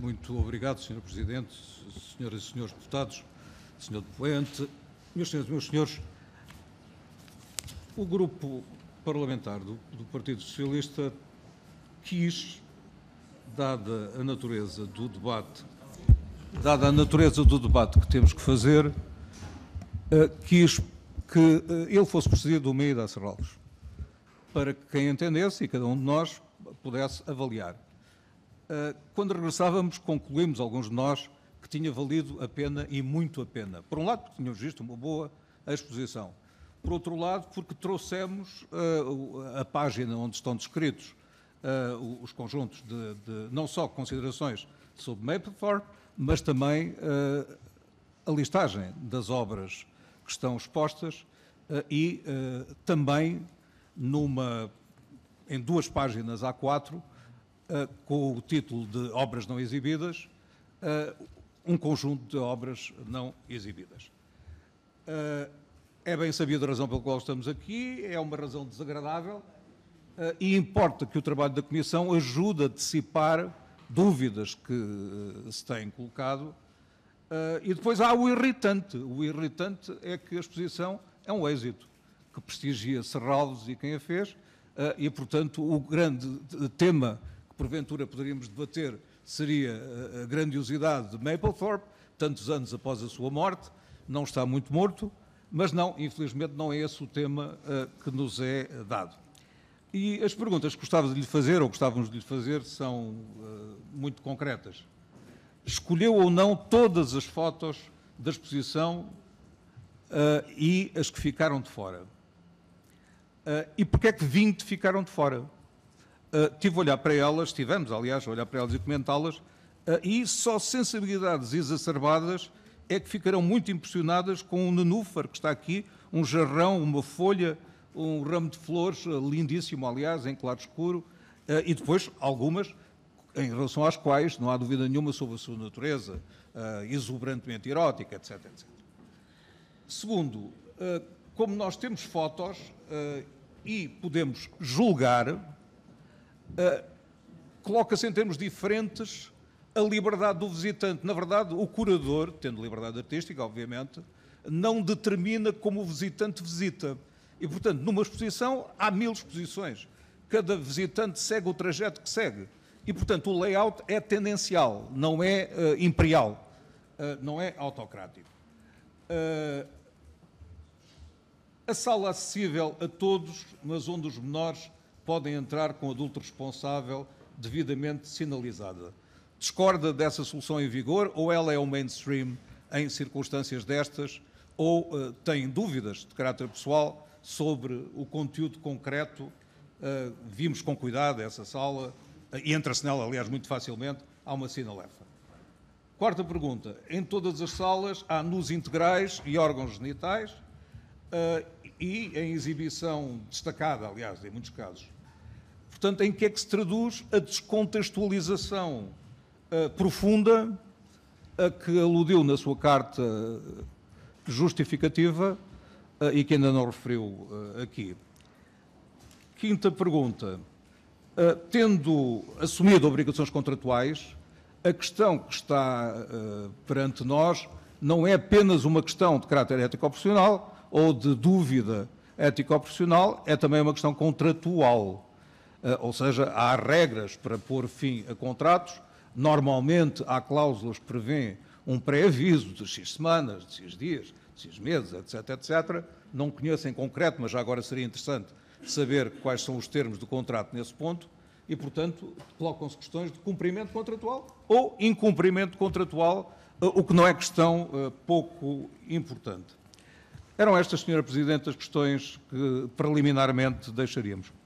Muito obrigado, Sr. Presidente, Senhoras e Senhores Deputados, Sr. Depoente. Meus senhores, meus senhores, o grupo parlamentar do, do Partido Socialista quis, dada a natureza do debate, dada a natureza do debate que temos que fazer, uh, quis que uh, ele fosse precedido do meio ida a para que quem entendesse e cada um de nós pudesse avaliar. Eh, quando regressávamos, concluímos, alguns de nós, que tinha valido a pena e muito a pena. Por um lado, porque tínhamos visto uma boa exposição. Por outro lado, porque trouxemos eh, a página onde estão descritos eh, os conjuntos de, de não só considerações sobre Maplethorpe, mas também a listagem das obras que estão expostas e também numa em duas páginas A4 eh, com o título de Obras Não Exibidas, eh, um conjunto de obras não exibidas. Eh, é bem sabida a razão pela qual estamos aqui, é uma razão desagradável e importa que o trabalho da Comissão ajude a dissipar dúvidas que se têm colocado. E depois há o irritante. O irritante é que a exposição é um êxito, que prestigia Serralves e quem a fez, e, portanto, o grande tema porventura poderíamos debater seria eh, a grandiosidade de Maplethorpe, tantos anos após a sua morte, não está muito morto, mas não, infelizmente, não é esse o tema uh, que nos é dado. E as perguntas que gostava de lhe fazer, ou gostávamos de lhe fazer, são uh, muito concretas. Escolheu ou não todas as fotos da exposição uh, e as que ficaram de fora? e porquê é que 20 ficaram de fora? Ah, tive a olhar para elas, tivemos, aliás, a olhar para elas e comentá-las, uh, e só sensibilidades exacerbadas é que ficarão muito impressionadas com um nenúfar que está aqui, um jarrão, uma folha, um ramo de flores, ah, lindíssimo, aliás, em claro escuro, e depois algumas em relação às quais não há dúvida nenhuma sobre a sua natureza exuberantemente erótica, etc. etc. Segundo, como nós temos fotos e podemos julgar, uh, coloca-se em termos diferentes a liberdade do visitante. Na verdade, o curador, tendo liberdade artística, obviamente, não determina como o visitante visita. E, portanto, numa exposição há mil exposições. Cada visitante segue o trajeto que segue. E, portanto, o layout é tendencial, não é uh, imperial, uh, não é autocrático. Uh, a sala acessível a todos, mas onde os menores podem entrar com adulto responsável devidamente sinalizada. Discorda dessa solução em vigor ou ela é o mainstream em circunstâncias destas ou uh, tem dúvidas de caráter pessoal sobre o conteúdo concreto? Uh, vimos com cuidado essa sala uh, e entra-se nela, aliás, muito facilmente. Há uma sinalefa. Quarta pergunta. Em todas as salas há nus integrais e órgãos genitais. Uh, e em exibição destacada, aliás, em muitos casos. Portanto, em que é que se traduz a descontextualização uh, profunda a que aludiu na sua carta eh, justificativa uh, e que ainda não referiu uh, aqui? Quinta pergunta. tendo assumido obrigações contratuais, a questão que está perante nós não é apenas uma questão de caráter ético-profissional, ou de dúvida ético-profissional é também uma questão contratual. Eh, ou seja, há regras para pôr fim a contratos. Normalmente há cláusulas que prevêem um pré-aviso de X semanas, de X dias, de X meses, etc, etc. Não conheço em concreto, mas já agora seria interessante saber quais são os termos do contrato nesse ponto. E, portanto, colocam-se questões de cumprimento contratual ou incumprimento contratual, eh, o que não é questão eh, pouco importante. Eram estas, Sra. Presidente, as questões que preliminarmente deixaríamos.